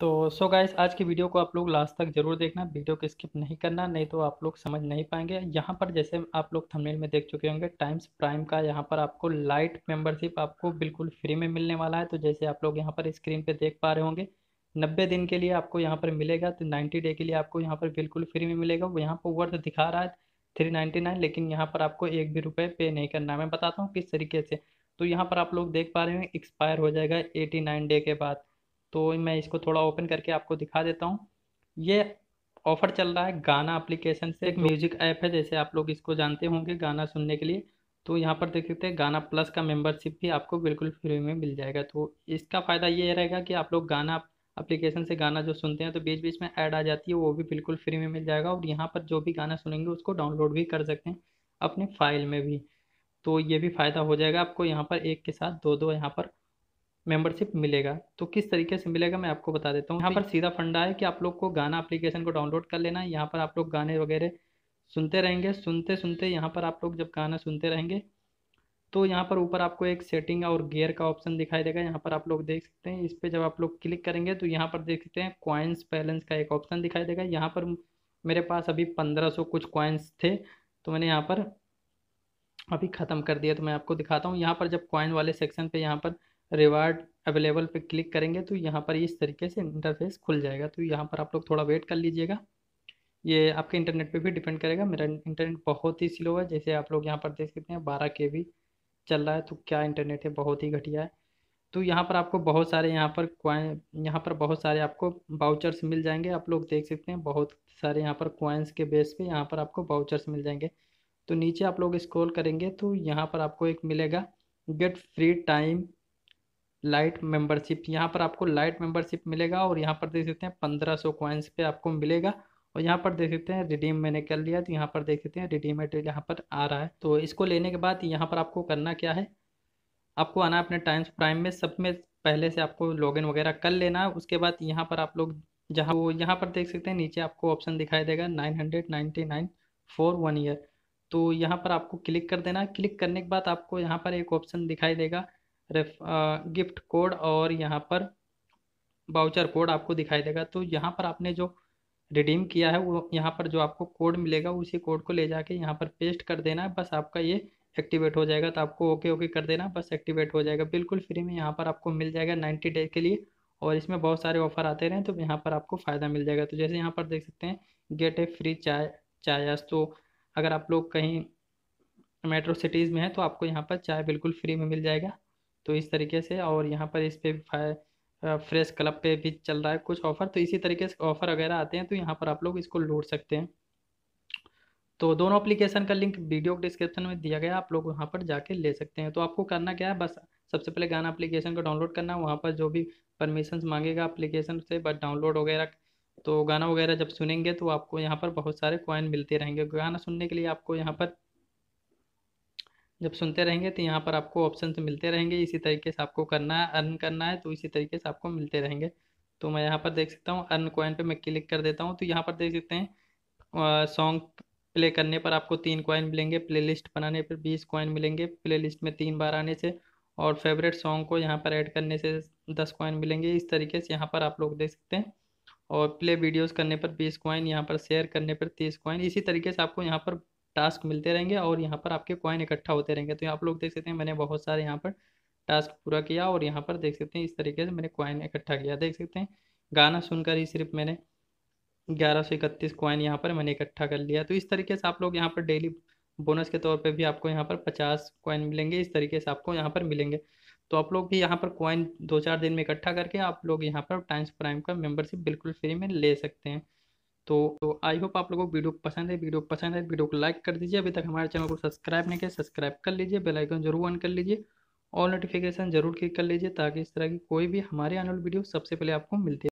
तो सो so guys आज की वीडियो को आप लोग लास्ट तक जरूर देखना वीडियो को स्किप नहीं करना नहीं तो आप लोग समझ नहीं पाएंगे यहाँ पर जैसे आप लोग थंबनेल में देख चुके होंगे टाइम्स प्राइम का यहाँ पर आपको लाइट मेंबरशिप आपको बिल्कुल फ्री में मिलने वाला है तो जैसे आप लोग यहाँ पर स्क्रीन पे देख पा रहे होंगे नब्बे दिन के लिए आपको यहाँ पर मिलेगा तो नाइन्टी डे के लिए आपको यहाँ पर बिल्कुल फ्री में मिलेगा वो यहाँ पर वर्थ दिखा रहा है थ्री नाइन्टी नाइन लेकिन यहाँ पर आपको एक भी रुपये पे नहीं करना मैं बताता हूँ किस तरीके से तो यहाँ पर आप लोग देख पा रहे हैं एक्सपायर हो जाएगा एटी नाइन डे के बाद तो मैं इसको थोड़ा ओपन करके आपको दिखा देता हूँ ये ऑफर चल रहा है गाना एप्लीकेशन से एक म्यूजिक ऐप है जैसे आप लोग इसको जानते होंगे गाना सुनने के लिए तो यहाँ पर देख सकते हैं गाना प्लस का मेंबरशिप भी आपको बिल्कुल फ्री में मिल जाएगा तो इसका फ़ायदा ये रहेगा कि आप लोग गाना एप्लीकेशन से गाना जो सुनते हैं तो बीच बीच में ऐड आ जाती है वो भी बिल्कुल फ्री में मिल जाएगा और यहाँ पर जो भी गाना सुनेंगे उसको डाउनलोड भी कर सकते हैं अपने फाइल में भी तो ये भी फ़ायदा हो जाएगा आपको यहाँ पर एक के साथ दो दो यहाँ पर मेंबरशिप मिलेगा तो किस तरीके से मिलेगा मैं आपको बता देता हूँ यहाँ पर सीधा फंडा है कि आप लोग को गाना एप्लीकेशन को डाउनलोड कर लेना है यहाँ पर आप लोग गाने वगैरह सुनते रहेंगे सुनते सुनते यहाँ पर आप लोग जब गाना सुनते रहेंगे तो यहाँ पर ऊपर आपको एक सेटिंग और गियर का ऑप्शन दिखाई देगा यहाँ पर आप लोग देख सकते हैं इस पर जब आप लोग क्लिक करेंगे तो यहाँ पर देख सकते हैं कॉइन्स बैलेंस का एक ऑप्शन दिखाई देगा यहाँ पर मेरे पास अभी पंद्रह सौ कुछ कॉइन्स थे तो मैंने यहाँ पर अभी ख़त्म कर दिया तो मैं आपको दिखाता हूँ यहाँ पर जब कॉइन वाले सेक्शन पे यहाँ पर रिवार्ड अवेलेबल पे क्लिक करेंगे तो यहाँ पर इस तरीके से इंटरफेस खुल जाएगा तो यहाँ पर आप लोग थोड़ा वेट कर लीजिएगा ये आपके इंटरनेट पे भी डिपेंड करेगा मेरा इंटरनेट बहुत ही स्लो है जैसे आप लोग यहाँ पर देख सकते हैं बारह के भी चल रहा है तो क्या इंटरनेट है बहुत ही घटिया है तो यहाँ पर आपको बहुत सारे यहाँ पर क्वाइन यहाँ पर बहुत सारे आपको बाउचर्स मिल जाएंगे आप लोग देख सकते हैं बहुत सारे यहाँ पर क्वाइंस के बेस पे यहाँ पर आपको बाउचर्स मिल जाएंगे तो नीचे आप लोग स्क्रॉल करेंगे तो यहाँ पर आपको एक मिलेगा get free time light membership यहाँ पर आपको लाइट मेंबरशिप मिलेगा और यहाँ पर देख सकते हैं पंद्रह सौ क्वाइंस पे आपको मिलेगा और यहाँ पर देख सकते हैं रिडीम मैंने कर लिया तो यहाँ पर देख सकते हैं रिडीमेड यहाँ पर आ रहा है तो इसको लेने के बाद यहाँ पर आपको करना क्या है आपको आना अपने टाइम्स प्राइम में सब में पहले से आपको लॉग वगैरह कर लेना है उसके बाद यहाँ पर आप लोग जहाँ वो यहाँ पर देख सकते हैं नीचे आपको ऑप्शन दिखाई देगा nine hundred ninety nine for one year तो यहाँ पर आपको क्लिक कर देना क्लिक करने के बाद आपको यहाँ पर एक ऑप्शन दिखाई देगा रेफ गिफ्ट कोड और यहाँ पर बाउचर कोड आपको दिखाई देगा तो यहाँ पर आपने जो रिडीम किया है वो यहाँ पर जो आपको कोड मिलेगा उसी कोड को ले जाके यहाँ पर पेस्ट कर देना है बस आपका ये एक्टिवेट हो जाएगा तो आपको ओके ओके कर देना बस एक्टिवेट हो जाएगा बिल्कुल फ्री में यहाँ पर आपको मिल जाएगा नाइन्टी डेज के लिए और इसमें बहुत सारे ऑफर आते रहें तो यहाँ पर आपको फ़ायदा मिल जाएगा तो जैसे यहाँ पर देख सकते हैं गेट ए फ्री चाय चायास तो अगर आप लोग कहीं मेट्रो सिटीज़ में हैं तो आपको यहाँ पर चाय बिल्कुल फ्री में मिल जाएगा तो इस तरीके से और यहाँ पर इस पर फ्रेश क्लब पे भी चल रहा है कुछ ऑफर तो इसी तरीके से ऑफर वगैरह आते हैं तो यहाँ पर आप लोग इसको लूट सकते हैं तो दोनों अप्लीकेशन का लिंक वीडियो डिस्क्रिप्शन में दिया गया आप लोग वहाँ पर जाके ले सकते हैं तो आपको करना क्या है बस सबसे पहले गाना अप्लीकेशन को डाउनलोड करना है वहाँ पर जो भी परमिशन मांगेगा अप्लीकेशन से बस डाउनलोड वगैरह तो गाना वगैरह जब सुनेंगे तो आपको यहाँ पर बहुत सारे कॉइन मिलते रहेंगे गाना सुनने के लिए आपको यहाँ पर जब सुनते रहेंगे तो यहाँ पर आपको ऑप्शन मिलते रहेंगे इसी तरीके से आपको करना है अर्न करना है तो इसी तरीके से आपको मिलते रहेंगे तो मैं यहाँ पर देख सकता हूँ अर्न कॉइन पे मैं क्लिक कर देता हूँ तो यहाँ पर देख सकते हैं सॉन्ग प्ले करने पर आपको तीन कॉइन मिलेंगे प्ले लिस्ट बनाने पर बीस कॉइन मिलेंगे प्ले लिस्ट में तीन बार आने से और फेवरेट सॉन्ग को यहाँ पर ऐड करने से दस कॉइन मिलेंगे इस तरीके से यहाँ पर आप लोग देख सकते हैं और प्ले वीडियोस करने पर बीस कॉइन यहाँ पर शेयर करने पर तीस कॉइन इसी तरीके से आपको यहाँ पर टास्क मिलते रहेंगे और यहाँ पर आपके कॉइन इकट्ठा होते रहेंगे तो आप लोग देख सकते हैं मैंने बहुत सारे यहाँ पर टास्क पूरा किया और यहाँ पर देख सकते हैं इस तरीके से मैंने कॉइन इकट्ठा किया देख सकते हैं गाना सुनकर ही सिर्फ मैंने ग्यारह सौ इकतीस कॉइन यहाँ पर मैंने इकट्ठा कर लिया तो इस तरीके से आप लोग यहाँ पर डेली बोनस के तौर पे भी आपको यहाँ पर पचास कॉइन मिलेंगे इस तरीके से आपको यहाँ पर मिलेंगे तो आप लोग भी यहाँ पर कॉइन दो चार दिन में इकट्ठा करके आप लोग यहाँ पर टाइम्स प्राइम का मेम्बरशिप बिल्कुल फ्री में ले सकते हैं तो, तो आई होप आप लोगों को वीडियो पसंद है वीडियो पसंद है वीडियो को लाइक कर दीजिए अभी तक हमारे चैनल को सब्सक्राइब नहीं किया सब्सक्राइब कर लीजिए बेलाइकन जरूर ऑन कर लीजिए और नोटिफिकेशन जरूर क्लिक कर लीजिए ताकि इस तरह की कोई भी हमारे आने वाली वीडियो सबसे पहले आपको मिलती है